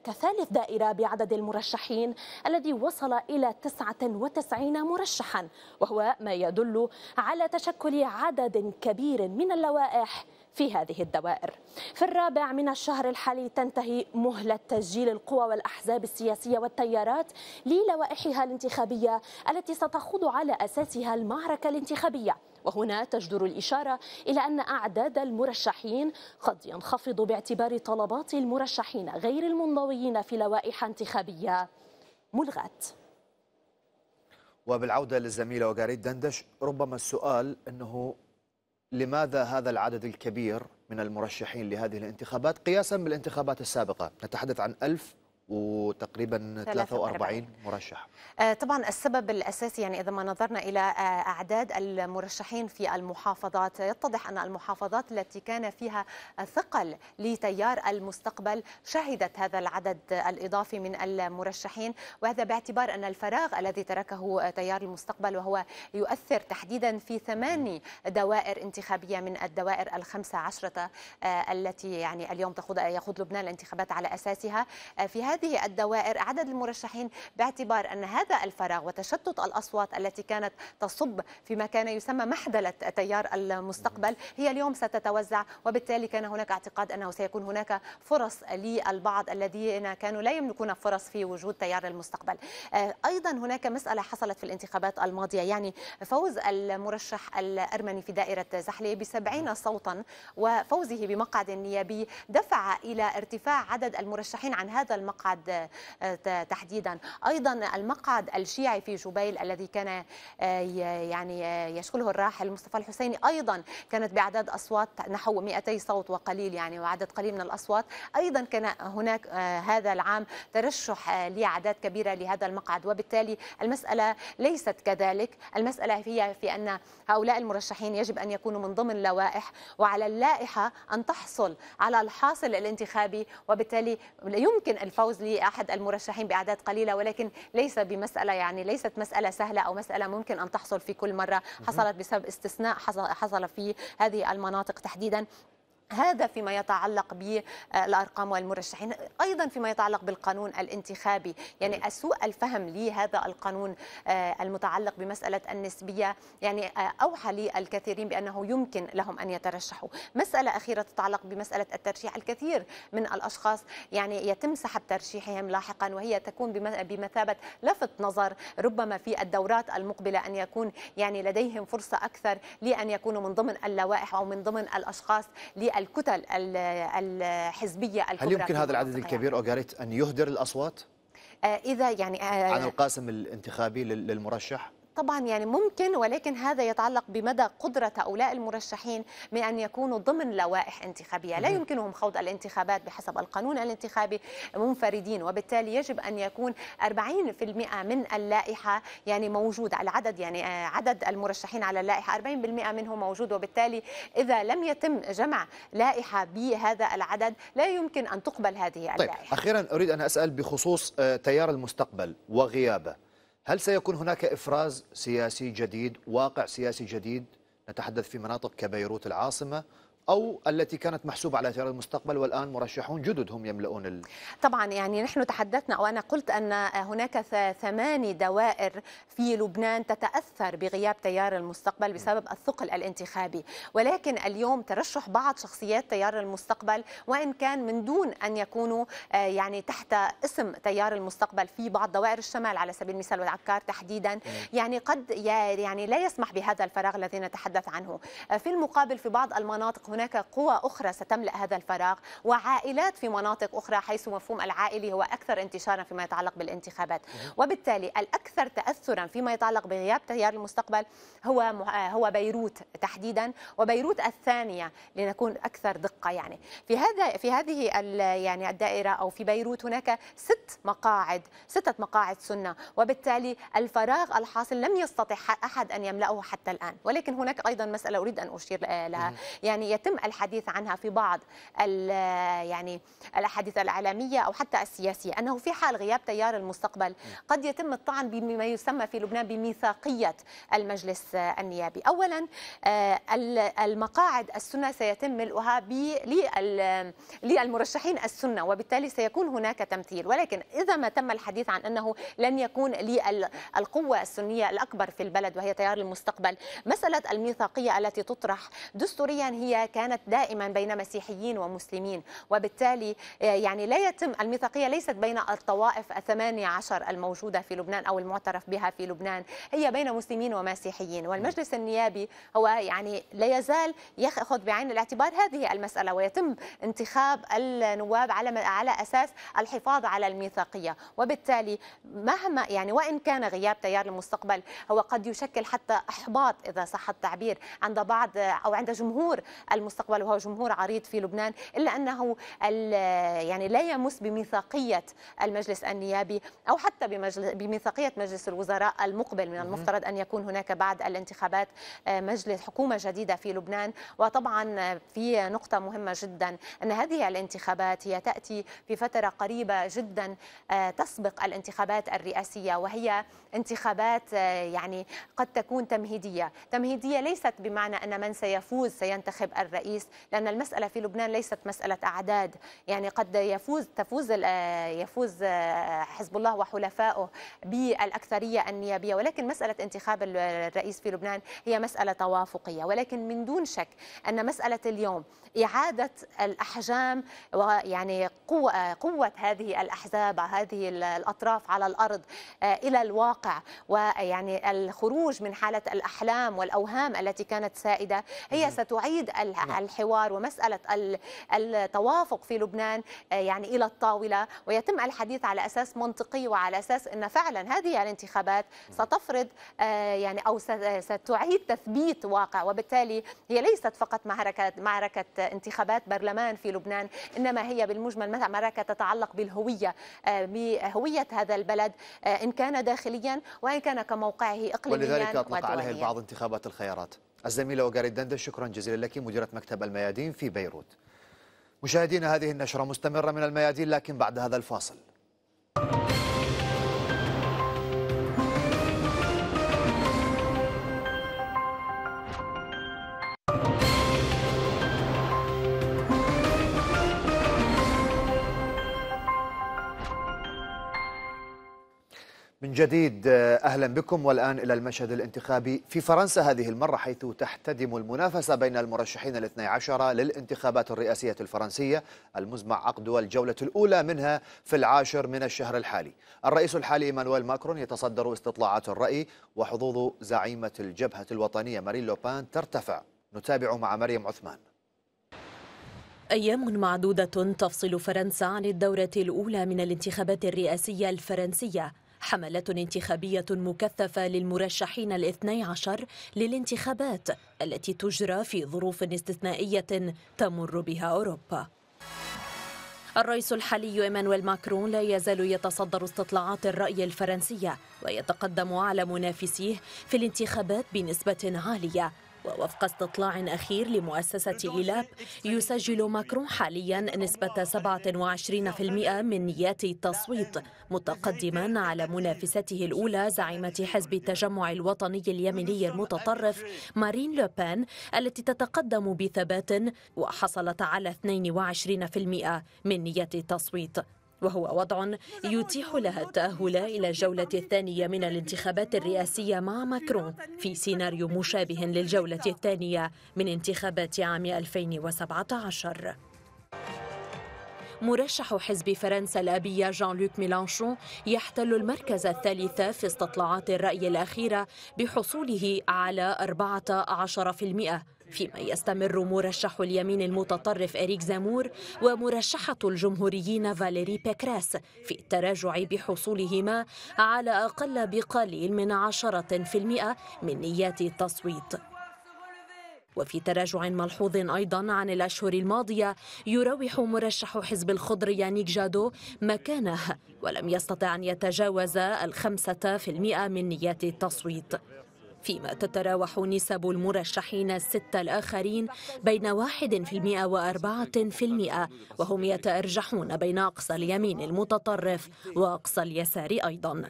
كثالث دائرة بعدد المرشحين الذي وصل إلى 99 مرشحا وهو ما يدل على تشكل عدد كبير من اللوائح في هذه الدوائر في الرابع من الشهر الحالي تنتهي مهلة تسجيل القوى والأحزاب السياسية والتيارات للوائحها الانتخابية التي ستخوض على أساسها المعركة الانتخابية وهنا تجدر الإشارة إلى أن أعداد المرشحين قد ينخفض باعتبار طلبات المرشحين غير المنضويين في لوائح انتخابية ملغاة وبالعودة للزميلة وجاريد دندش ربما السؤال أنه لماذا هذا العدد الكبير من المرشحين لهذه الانتخابات قياسا بالانتخابات السابقة نتحدث عن ألف وتقريبا 43 مرشح آه، طبعا السبب الأساسي يعني إذا ما نظرنا إلى آه، أعداد المرشحين في المحافظات يتضح أن المحافظات التي كان فيها ثقل لتيار المستقبل شهدت هذا العدد الإضافي من المرشحين وهذا باعتبار أن الفراغ الذي تركه تيار المستقبل وهو يؤثر تحديدا في ثماني دوائر انتخابية من الدوائر الخمسة عشرة آه، التي يعني اليوم تخوض يخوض لبنان الانتخابات على أساسها في هذا هذه الدوائر عدد المرشحين باعتبار أن هذا الفراغ وتشتت الأصوات التي كانت تصب فيما كان يسمى محدلة تيار المستقبل هي اليوم ستتوزع وبالتالي كان هناك اعتقاد أنه سيكون هناك فرص للبعض الذين كانوا لا يملكون فرص في وجود تيار المستقبل آه، أيضا هناك مسألة حصلت في الانتخابات الماضية يعني فوز المرشح الأرمني في دائرة زحلة بسبعين صوتا وفوزه بمقعد نيابي دفع إلى ارتفاع عدد المرشحين عن هذا المقعد المقعد آه، تحديدا ايضا المقعد الشيعي في جبيل الذي كان آه، يعني آه، يشغله الراحل مصطفى الحسيني ايضا كانت باعداد اصوات نحو 200 صوت وقليل يعني وعدد قليل من الاصوات ايضا كان هناك هذا العام ترشح لاعداد كبيره لهذا المقعد وبالتالي المساله ليست كذلك المساله هي في ان هؤلاء المرشحين يجب ان يكونوا من ضمن لوائح وعلى اللائحه ان تحصل على الحاصل الانتخابي وبالتالي يمكن الفوز الفوز لاحد المرشحين باعداد قليله ولكن ليس بمساله يعني ليست مساله سهله او مساله ممكن ان تحصل في كل مره حصلت بسبب استثناء حصل في هذه المناطق تحديدا هذا فيما يتعلق بالارقام آه، والمرشحين ايضا فيما يتعلق بالقانون الانتخابي يعني سوء الفهم لهذا القانون آه، المتعلق بمساله النسبيه يعني آه، اوحى للكثيرين بانه يمكن لهم ان يترشحوا مساله اخيره تتعلق بمساله الترشيح الكثير من الاشخاص يعني يتم سحب ترشيحهم لاحقا وهي تكون بمثابه لفت نظر ربما في الدورات المقبله ان يكون يعني لديهم فرصه اكثر لان يكونوا من ضمن اللوائح او من ضمن الاشخاص الكتل الحزبيه الكبرى هل يمكن هذا العدد يعني؟ الكبير اوغاريت ان يهدر الاصوات؟ آه، اذا يعني آه، عن القاسم الانتخابي للمرشح؟ طبعا يعني ممكن ولكن هذا يتعلق بمدى قدرة هؤلاء المرشحين من أن يكونوا ضمن لوائح انتخابية لا يمكنهم خوض الانتخابات بحسب القانون الانتخابي منفردين وبالتالي يجب أن يكون 40% من اللائحة يعني موجود العدد يعني آه، عدد المرشحين على اللائحة 40% منهم موجود وبالتالي إذا لم يتم جمع لائحة بهذا العدد لا يمكن أن تقبل هذه طيب، اللائحة طيب أخيرا أريد أن أسأل بخصوص آه، تيار المستقبل وغيابه هل سيكون هناك إفراز سياسي جديد واقع سياسي جديد نتحدث في مناطق كبيروت العاصمة أو التي كانت محسوبة على تيار المستقبل والآن مرشحون جدد هم يملؤون ال... طبعا يعني نحن تحدثنا وأنا قلت أن هناك ثماني دوائر في لبنان تتأثر بغياب تيار المستقبل بسبب الثقل الانتخابي ولكن اليوم ترشح بعض شخصيات تيار المستقبل وإن كان من دون أن يكونوا آه، يعني تحت اسم تيار المستقبل في بعض دوائر الشمال على سبيل المثال والعكار تحديدا يعني قد يعني لا يسمح بهذا الفراغ الذي نتحدث عنه آه، في المقابل في بعض المناطق هناك قوى أخرى ستملأ هذا الفراغ وعائلات في مناطق أخرى حيث مفهوم العائلي هو أكثر انتشارا فيما يتعلق بالانتخابات وبالتالي الأكثر تأثرا فيما يتعلق بغياب تيار المستقبل هو هو بيروت تحديدا وبيروت الثانية لنكون أكثر دقة يعني في هذا في هذه يعني الدائرة أو في بيروت هناك ست مقاعد ستة مقاعد سنة وبالتالي الفراغ الحاصل لم يستطع أحد أن يملأه حتى الآن ولكن هناك أيضا مسألة أريد أن أشير لها يعني يتم الحديث عنها في بعض يعني الاحاديث الاعلاميه او حتى السياسيه انه في حال غياب تيار المستقبل قد يتم الطعن بما يسمى في لبنان بميثاقيه المجلس النيابي اولا آه، المقاعد السنه سيتم ملؤها للمرشحين السنه وبالتالي سيكون هناك تمثيل ولكن اذا ما تم الحديث عن انه لن يكون للقوه السنيه الاكبر في البلد وهي تيار المستقبل مساله الميثاقيه التي تطرح دستوريا هي كانت دائما بين مسيحيين ومسلمين وبالتالي آه، يعني لا يتم الميثاقية ليست بين الطوائف الثمانية عشر الموجودة في لبنان أو المعترف بها في لبنان هي بين مسلمين ومسيحيين والمجلس النيابي هو يعني لا يزال يأخذ بعين الاعتبار هذه المسألة ويتم انتخاب النواب على على أساس الحفاظ على الميثاقية وبالتالي مهما يعني وإن كان غياب تيار المستقبل هو قد يشكل حتى إحباط إذا صح التعبير عند بعض أو عند جمهور المستقبل وهو جمهور عريض في لبنان إلا أنه يعني لا يمس بميثاقية المجلس النيابي أو حتى بمجلس بميثاقية مجلس الوزراء المقبل من المفترض أن يكون هناك بعد الانتخابات آه، مجلس حكومة جديدة في لبنان وطبعا آه، في نقطة مهمة جدا أن هذه الانتخابات هي تأتي في فترة قريبة جدا آه، تسبق الانتخابات الرئاسية وهي انتخابات يعني قد تكون تمهيدية تمهيدية ليست بمعنى أن من سيفوز سينتخب الرئيس لأن المسألة في لبنان ليست مسألة أعداد يعني قد يفوز تفوز يفوز آه، حزب الله وحلفائه بالأكثرية النيابية ولكن مسألة انتخاب الرئيس في لبنان هي مسألة توافقية ولكن من دون شك أن مسألة اليوم إعادة الأحجام ويعني قوة, قوة هذه الأحزاب هذه الأطراف على الأرض آه، إلى الواقع ويعني الخروج من حالة الأحلام والأوهام التي كانت سائدة هي ستعيد ال نعم. الحوار ومسألة التوافق في لبنان آه، يعني إلى الطاولة ويتم الحديث على أساس منطقي وعلى أساس أن فعلا هذه الانتخابات نعم. ستفرض آه، يعني أو آه، ستعيد تثبيت واقع وبالتالي هي ليست فقط معركة معركة انتخابات برلمان في لبنان إنما هي بالمجمل معركة تتعلق بالهوية بهوية هذا البلد إن كان داخليا وإن كان كموقعه إقليميا ولذلك أطلق عليه البعض انتخابات الخيارات الزميلة وقار الدندش شكرا جزيلا لك مديرة مكتب الميادين في بيروت مشاهدينا هذه النشرة مستمرة من الميادين لكن بعد هذا الفاصل من جديد آه، أهلا بكم والآن إلى المشهد الانتخابي في فرنسا هذه المرة حيث تحتدم المنافسة بين المرشحين الاثني عشر للانتخابات الرئاسية الفرنسية المزمع عقد الجولة الأولى منها في العاشر من الشهر الحالي الرئيس الحالي إيمانويل ماكرون يتصدر استطلاعات الرأي وحظوظ زعيمة الجبهة الوطنية مارين لوبان ترتفع نتابع مع مريم عثمان أيام معدودة تفصل فرنسا عن الدورة الأولى من الانتخابات الرئاسية الفرنسية حملات انتخابية مكثفة للمرشحين الاثني عشر للانتخابات التي تجرى في ظروف استثنائية تمر بها أوروبا الرئيس الحالي ايمانويل ماكرون لا يزال يتصدر استطلاعات الرأي الفرنسية ويتقدم على منافسيه في الانتخابات بنسبة عالية ووفق استطلاع أخير لمؤسسة إيلاب يسجل ماكرون حاليا نسبة 27% من نيات التصويت متقدما على منافسته الأولى زعيمة حزب التجمع الوطني اليمني المتطرف مارين لوبان التي تتقدم بثبات وحصلت على 22% من نيات التصويت وهو وضع يتيح لها التأهل إلى الجولة الثانية من الانتخابات الرئاسية مع ماكرون في سيناريو مشابه للجولة الثانية من انتخابات عام 2017 مرشح حزب فرنسا الأبية جان لوك ميلانشون يحتل المركز الثالث في استطلاعات الرأي الأخيرة بحصوله على 14% فيما يستمر مرشح اليمين المتطرف إريك زامور ومرشحة الجمهوريين فاليري بيكراس في التراجع بحصولهما على أقل بقليل من عشرة في المئة من نيات التصويت وفي تراجع ملحوظ أيضا عن الأشهر الماضية يروح مرشح حزب الخضر يانيك جادو مكانه ولم يستطع أن يتجاوز الخمسة في المئة من نيات التصويت فيما تتراوح نسب المرشحين الستة الآخرين بين 1% و4% وهم يتأرجحون بين أقصى اليمين المتطرف وأقصى اليسار أيضاً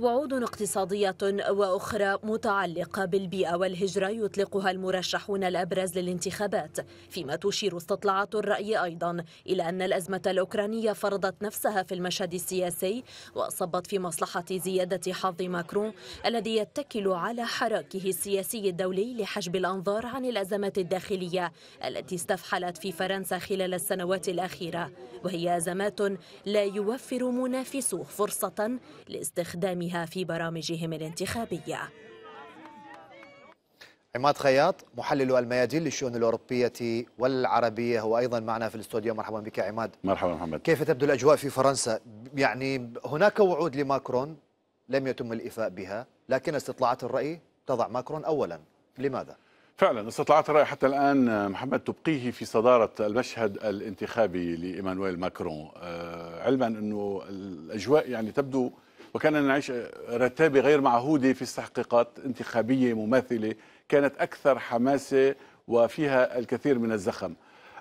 وعود اقتصادية وأخرى متعلقة بالبيئة والهجرة يطلقها المرشحون الأبرز للانتخابات فيما تشير استطلاعات الرأي أيضا إلى أن الأزمة الأوكرانية فرضت نفسها في المشهد السياسي وصبت في مصلحة زيادة حظ ماكرون الذي يتكل على حراكه السياسي الدولي لحجب الأنظار عن الأزمات الداخلية التي استفحلت في فرنسا خلال السنوات الأخيرة وهي أزمات لا يوفر منافسوه فرصة لاستخدام تقديمها في برامجهم الانتخابية عماد خياط محلل الميادين للشؤون الأوروبية والعربية هو أيضا معنا في الاستوديو مرحبا بك عماد مرحبا محمد كيف تبدو الأجواء في فرنسا يعني هناك وعود لماكرون لم يتم الإفاء بها لكن استطلاعات الرأي تضع ماكرون أولا لماذا؟ فعلا استطلاعات الرأي حتى الآن محمد تبقيه في صدارة المشهد الانتخابي لإيمانويل ماكرون آه، علما أنه الأجواء يعني تبدو وكان نعيش رتابة غير معهودة في استحقاقات انتخابية مماثلة كانت أكثر حماسة وفيها الكثير من الزخم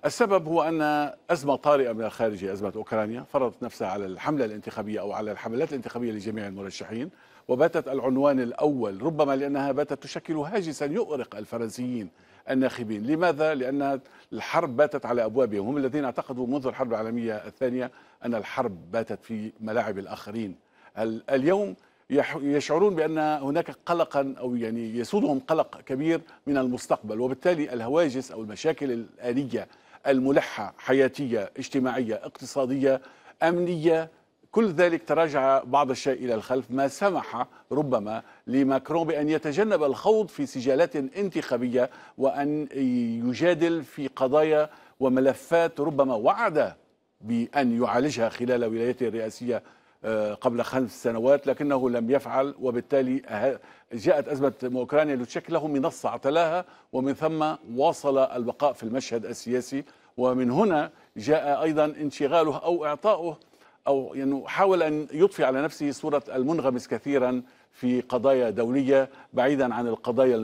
السبب هو أن أزمة طارئة من الخارج أزمة أوكرانيا فرضت نفسها على الحملة الانتخابية أو على الحملات الانتخابية لجميع المرشحين وباتت العنوان الأول ربما لأنها باتت تشكل هاجسا يؤرق الفرنسيين الناخبين لماذا؟ لأن الحرب باتت على أبوابهم هم الذين اعتقدوا منذ الحرب العالمية الثانية أن الحرب باتت في ملاعب الآخرين اليوم يشعرون بأن هناك قلقا أو يعني يسودهم قلق كبير من المستقبل وبالتالي الهواجس أو المشاكل الآلية الملحة حياتية اجتماعية اقتصادية أمنية كل ذلك تراجع بعض الشيء إلى الخلف ما سمح ربما لماكرون بأن يتجنب الخوض في سجالات انتخابية وأن يجادل في قضايا وملفات ربما وعد بأن يعالجها خلال ولايته الرئاسية آه، قبل خمس سنوات لكنه لم يفعل وبالتالي أه، جاءت أزمة أوكرانيا لتشكل له منصة اعتلاها ومن ثم واصل البقاء في المشهد السياسي ومن هنا جاء أيضا انشغاله أو إعطاؤه أو يعني حاول أن يضفي على نفسه صورة المنغمس كثيرا في قضايا دولية بعيدا عن القضايا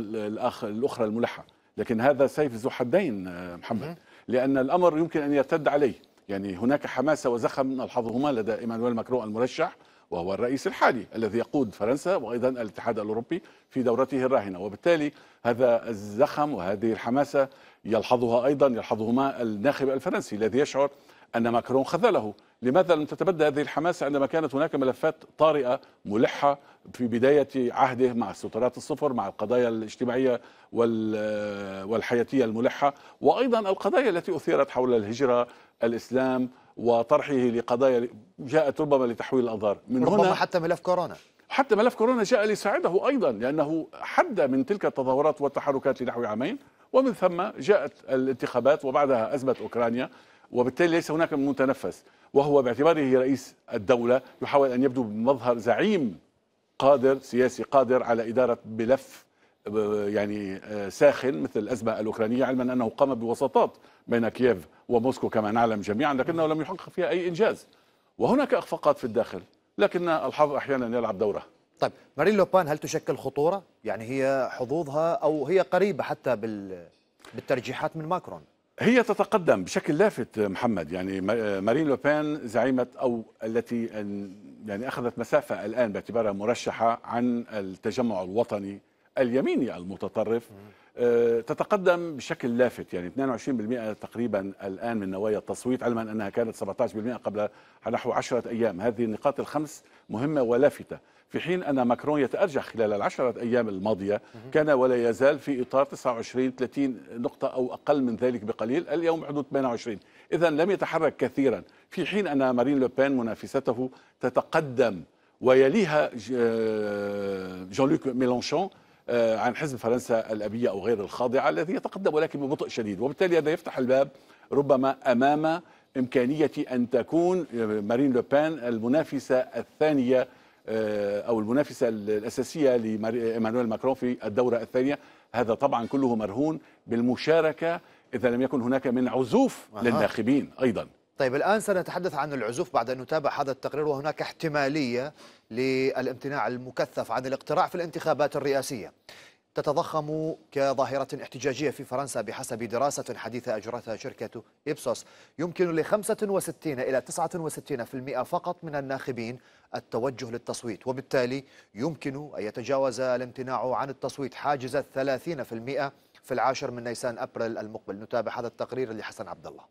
الأخرى الملحة لكن هذا سيف ذو حدين آه، محمد لأن الأمر يمكن أن يرتد عليه يعني هناك حماسة وزخم نلحظهما لدى إيمانويل ماكرون المرشح وهو الرئيس الحالي الذي يقود فرنسا وأيضا الاتحاد الأوروبي في دورته الراهنة وبالتالي هذا الزخم وهذه الحماسة يلحظها أيضا يلحظهما الناخب الفرنسي الذي يشعر أن ماكرون خذله لماذا لم تتبدى هذه الحماسة عندما كانت هناك ملفات طارئة ملحة في بداية عهده مع السترات الصفر مع القضايا الاجتماعية والحياتية الملحة وأيضا القضايا التي أثيرت حول الهجرة الإسلام وطرحه لقضايا جاءت ربما لتحويل الأنظار من ربما هنا حتى ملف كورونا حتى ملف كورونا جاء ليساعده أيضا لأنه حد من تلك التظاهرات والتحركات لنحو عامين ومن ثم جاءت الانتخابات وبعدها أزمة أوكرانيا وبالتالي ليس هناك متنفس وهو باعتباره رئيس الدولة يحاول أن يبدو بمظهر زعيم قادر سياسي قادر على إدارة بلف آه، يعني آه، ساخن مثل الأزمة الأوكرانية علما أنه قام بوساطات بين كييف وموسكو كما نعلم جميعا لكنه لم يحقق فيها أي إنجاز وهناك إخفاقات في الداخل لكن الحظ أحيانا يلعب دوره طيب مارين لوبان هل تشكل خطورة؟ يعني هي حظوظها أو هي قريبة حتى بال... بالترجيحات من ماكرون هي تتقدم بشكل لافت محمد يعني مارين لوبان زعيمة أو التي يعني أخذت مسافة الآن باعتبارها مرشحة عن التجمع الوطني اليميني المتطرف آه، تتقدم بشكل لافت يعني 22% تقريبا الآن من نوايا التصويت علما أنها كانت 17% قبل نحو 10 أيام هذه النقاط الخمس مهمة ولافتة في حين أن ماكرون يتأرجح خلال العشرة أيام الماضية كان ولا يزال في إطار 29 30 نقطة أو أقل من ذلك بقليل اليوم حدود 28 إذا لم يتحرك كثيرا في حين أن مارين لوبين منافسته تتقدم ويليها جون آه، لوك ميلانشون آه، عن حزب فرنسا الأبية أو غير الخاضعة الذي يتقدم ولكن ببطء شديد وبالتالي هذا يفتح الباب ربما أمام إمكانية أن تكون مارين لوبان المنافسة الثانية آه، او المنافسه الاساسيه لايمانويل ماكرون في الدوره الثانيه هذا طبعا كله مرهون بالمشاركه اذا لم يكن هناك من عزوف أه. للناخبين ايضا طيب الان سنتحدث عن العزوف بعد ان نتابع هذا التقرير وهناك احتماليه للامتناع المكثف عن الاقتراع في الانتخابات الرئاسيه تتضخم كظاهرة احتجاجية في فرنسا بحسب دراسة حديثة أجرتها شركة إبسوس يمكن ل 65 إلى 69% فقط من الناخبين التوجه للتصويت وبالتالي يمكن أن يتجاوز الامتناع عن التصويت حاجز 30% في العاشر من نيسان أبريل المقبل نتابع هذا التقرير لحسن عبد الله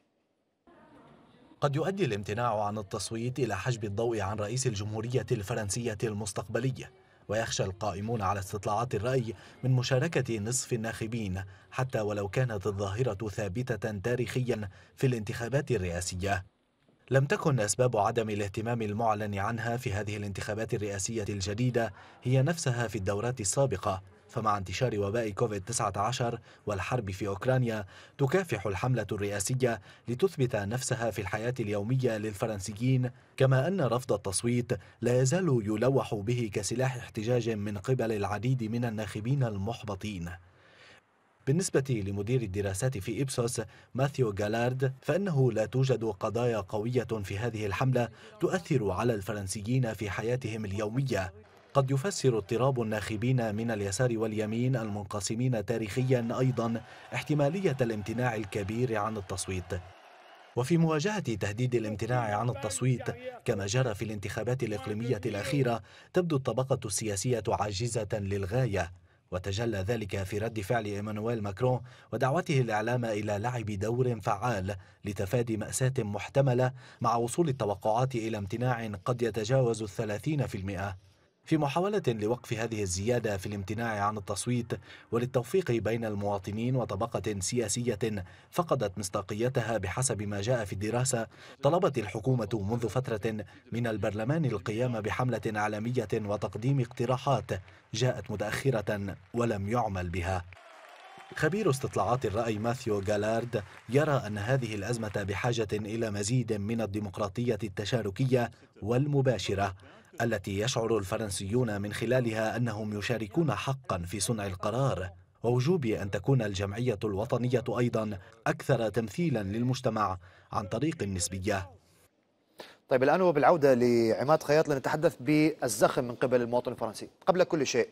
قد يؤدي الامتناع عن التصويت إلى حجب الضوء عن رئيس الجمهورية الفرنسية المستقبلية ويخشى القائمون على استطلاعات الرأي من مشاركة نصف الناخبين حتى ولو كانت الظاهرة ثابتة تاريخيا في الانتخابات الرئاسية لم تكن أسباب عدم الاهتمام المعلن عنها في هذه الانتخابات الرئاسية الجديدة هي نفسها في الدورات السابقة فمع انتشار وباء كوفيد-19 والحرب في أوكرانيا تكافح الحملة الرئاسية لتثبت نفسها في الحياة اليومية للفرنسيين كما أن رفض التصويت لا يزال يلوح به كسلاح احتجاج من قبل العديد من الناخبين المحبطين بالنسبة لمدير الدراسات في إبسوس ماثيو جالارد فإنه لا توجد قضايا قوية في هذه الحملة تؤثر على الفرنسيين في حياتهم اليومية قد يفسر اضطراب الناخبين من اليسار واليمين المنقسمين تاريخيا أيضا احتمالية الامتناع الكبير عن التصويت وفي مواجهة تهديد الامتناع عن التصويت كما جرى في الانتخابات الإقليمية الأخيرة تبدو الطبقة السياسية عاجزة للغاية وتجلى ذلك في رد فعل إيمانويل ماكرون ودعوته الإعلام إلى لعب دور فعال لتفادي مأساة محتملة مع وصول التوقعات إلى امتناع قد يتجاوز الثلاثين في المئة في محاولة لوقف هذه الزيادة في الامتناع عن التصويت وللتوفيق بين المواطنين وطبقة سياسية فقدت مصداقيتها بحسب ما جاء في الدراسة طلبت الحكومة منذ فترة من البرلمان القيام بحملة عالمية وتقديم اقتراحات جاءت متأخرة ولم يعمل بها خبير استطلاعات الرأي ماثيو جالارد يرى أن هذه الأزمة بحاجة إلى مزيد من الديمقراطية التشاركية والمباشرة التي يشعر الفرنسيون من خلالها انهم يشاركون حقا في صنع القرار ووجوب ان تكون الجمعيه الوطنيه ايضا اكثر تمثيلا للمجتمع عن طريق النسبيه طيب الان وبالعوده لعماد خياط لنتحدث بالزخم من قبل المواطن الفرنسي قبل كل شيء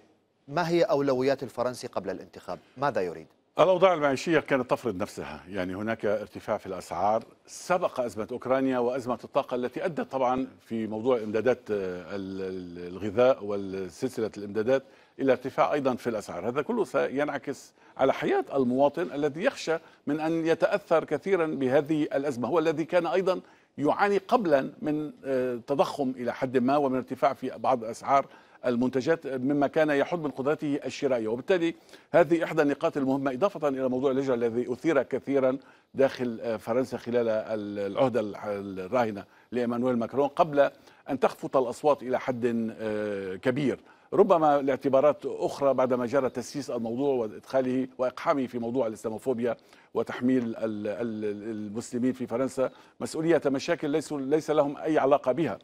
ما هي اولويات الفرنسي قبل الانتخاب ماذا يريد الأوضاع المعيشية كانت تفرض نفسها يعني هناك ارتفاع في الأسعار سبق أزمة أوكرانيا وأزمة الطاقة التي أدت طبعا في موضوع إمدادات الغذاء والسلسلة الإمدادات إلى ارتفاع أيضا في الأسعار هذا كله سينعكس على حياة المواطن الذي يخشى من أن يتأثر كثيرا بهذه الأزمة هو الذي كان أيضا يعاني قبلا من آه، تضخم إلى حد ما ومن ارتفاع في بعض الأسعار المنتجات مما كان يحد من قدرته الشرائيه، وبالتالي هذه احدى النقاط المهمه اضافه الى موضوع اللجنه الذي اثير كثيرا داخل فرنسا خلال العهده الراهنه لإيمانويل ماكرون قبل أن تخفت الأصوات إلى حد آه، كبير ربما لاعتبارات أخرى بعدما جرى تسييس الموضوع وإدخاله وإقحامه في موضوع الإسلاموفوبيا وتحميل المسلمين في فرنسا مسؤولية مشاكل ليس لهم أي علاقة بها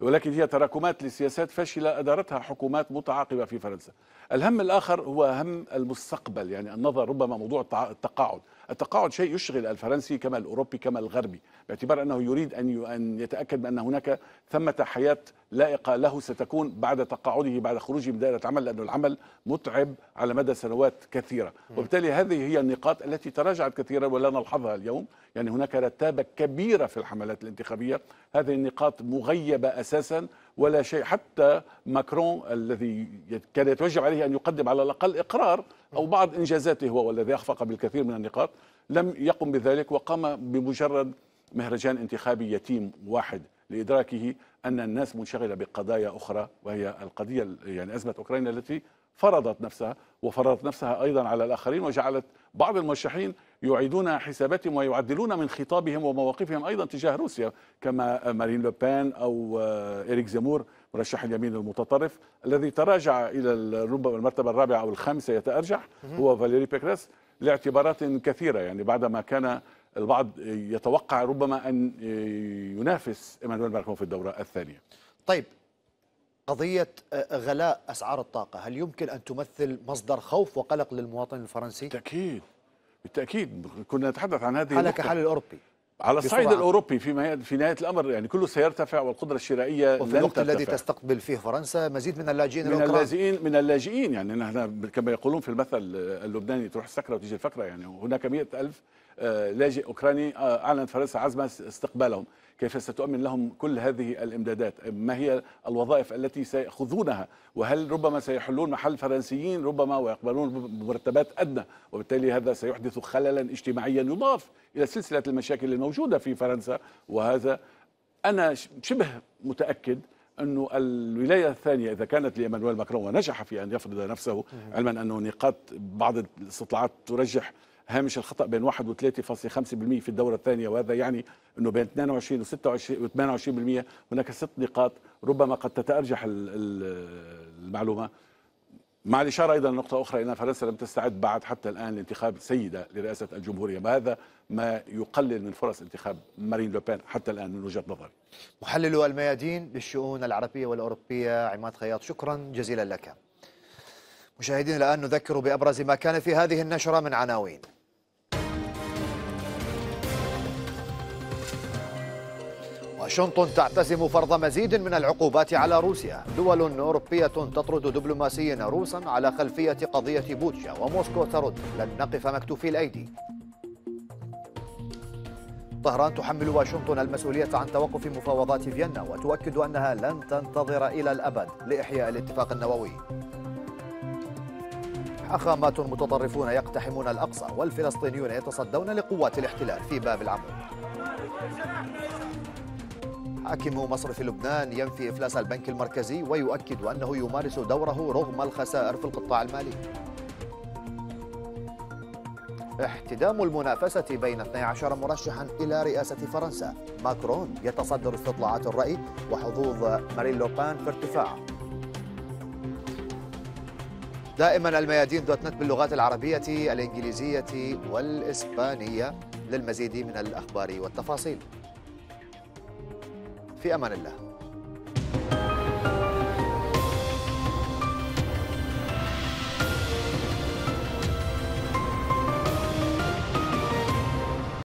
ولكن هي تراكمات لسياسات فاشلة أدارتها حكومات متعاقبة في فرنسا الهم الآخر هو هم المستقبل يعني النظر ربما موضوع التقاعد التقاعد شيء يشغل الفرنسي كما الأوروبي كما الغربي باعتبار أنه يريد أن أن يتأكد بأن هناك ثمة حياة لائقة له ستكون بعد تقاعده بعد خروجه من دائرة عمل لأن العمل متعب على مدى سنوات كثيرة وبالتالي هذه هي النقاط التي تراجعت كثيرا ولا نلحظها اليوم يعني هناك رتابة كبيرة في الحملات الانتخابية هذه النقاط مغيبة أساسا ولا شيء حتى ماكرون الذي كان يتوجب عليه أن يقدم على الأقل إقرار أو بعض إنجازاته هو والذي أخفق بالكثير من النقاط لم يقم بذلك وقام بمجرد مهرجان انتخابي يتيم واحد لإدراكه ان الناس منشغله بقضايا اخرى وهي القضيه يعني ازمه اوكرانيا التي فرضت نفسها وفرضت نفسها ايضا على الاخرين وجعلت بعض المرشحين يعيدون حساباتهم ويعدلون من خطابهم ومواقفهم ايضا تجاه روسيا كما مارين لوبان او آه، اريك زيمور مرشح اليمين المتطرف الذي تراجع الى ربما المرتبه الرابعه او الخامسه يتارجح هو فاليري بيكريس لاعتبارات كثيره يعني بعدما كان البعض يتوقع ربما أن ينافس إيمانويل ماكرون في الدورة الثانية طيب قضية آه، غلاء أسعار الطاقة هل يمكن أن تمثل مصدر خوف وقلق للمواطن الفرنسي؟ بالتأكيد بالتأكيد كنا نتحدث عن هذه على كحال الأوروبي على الصعيد الاوروبي في في نهايه الامر يعني كله سيرتفع والقدره الشرائيه وفي الوقت الذي تستقبل فيه فرنسا مزيد من اللاجئين من اللاجئين من اللاجئين يعني نحن كما يقولون في المثل اللبناني تروح السكره وتيجي الفكره يعني هناك مئة ألف آه، لاجئ أوكراني آه، أعلنت فرنسا عزمها استقبالهم كيف ستؤمن لهم كل هذه الامدادات ما هي الوظائف التي سيأخذونها وهل ربما سيحلون محل فرنسيين ربما ويقبلون بمرتبات أدنى وبالتالي هذا سيحدث خللا اجتماعيا يضاف إلى سلسلة المشاكل الموجودة في فرنسا وهذا أنا شبه متأكد أنه الولاية الثانية إذا كانت لإيمانويل ماكرون ونجح في أن يفرض نفسه علما أنه نقاط بعض الاستطلاعات ترجح هامش الخطا بين 1 و3.5% في الدوره الثانيه وهذا يعني انه بين 22 و 26 و 28% هناك ست نقاط ربما قد تتارجح المعلومه مع الإشارة أيضا لنقطة أخرى أن فرنسا لم تستعد بعد حتى الآن لانتخاب سيدة لرئاسة الجمهورية وهذا ما يقلل من فرص انتخاب مارين لوبان حتى الآن من وجهة نظري محلل الميادين للشؤون العربية والأوروبية عماد خياط شكرا جزيلا لك مشاهدينا الآن نذكر بأبرز ما كان في هذه النشرة من عناوين واشنطن تعتزم فرض مزيد من العقوبات على روسيا دول أوروبية تطرد دبلوماسيين روسا على خلفية قضية بوتشا وموسكو ترد لن نقف مكتوفي الأيدي طهران تحمل واشنطن المسؤولية عن توقف مفاوضات فيينا وتؤكد أنها لن تنتظر إلى الأبد لإحياء الاتفاق النووي حخامات متطرفون يقتحمون الأقصى والفلسطينيون يتصدون لقوات الاحتلال في باب العمود حاكم مصرف لبنان ينفي إفلاس البنك المركزي ويؤكد أنه يمارس دوره رغم الخسائر في القطاع المالي احتدام المنافسة بين 12 مرشحا إلى رئاسة فرنسا ماكرون يتصدر استطلاعات الرأي وحظوظ مارين لوبان في ارتفاع دائما الميادين دوت نت باللغات العربية الإنجليزية والإسبانية للمزيد من الأخبار والتفاصيل في أمان الله